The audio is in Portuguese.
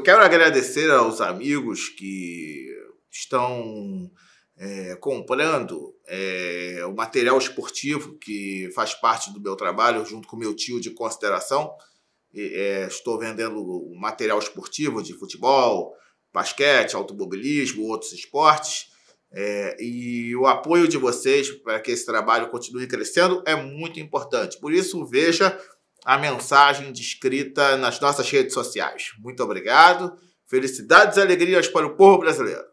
eu quero agradecer aos amigos que estão é, comprando é, o material esportivo que faz parte do meu trabalho, junto com meu tio de consideração. É, estou vendendo material esportivo de futebol, basquete, automobilismo, outros esportes. É, e o apoio de vocês para que esse trabalho continue crescendo é muito importante. Por isso, veja a mensagem descrita nas nossas redes sociais. Muito obrigado. Felicidades e alegrias para o povo brasileiro.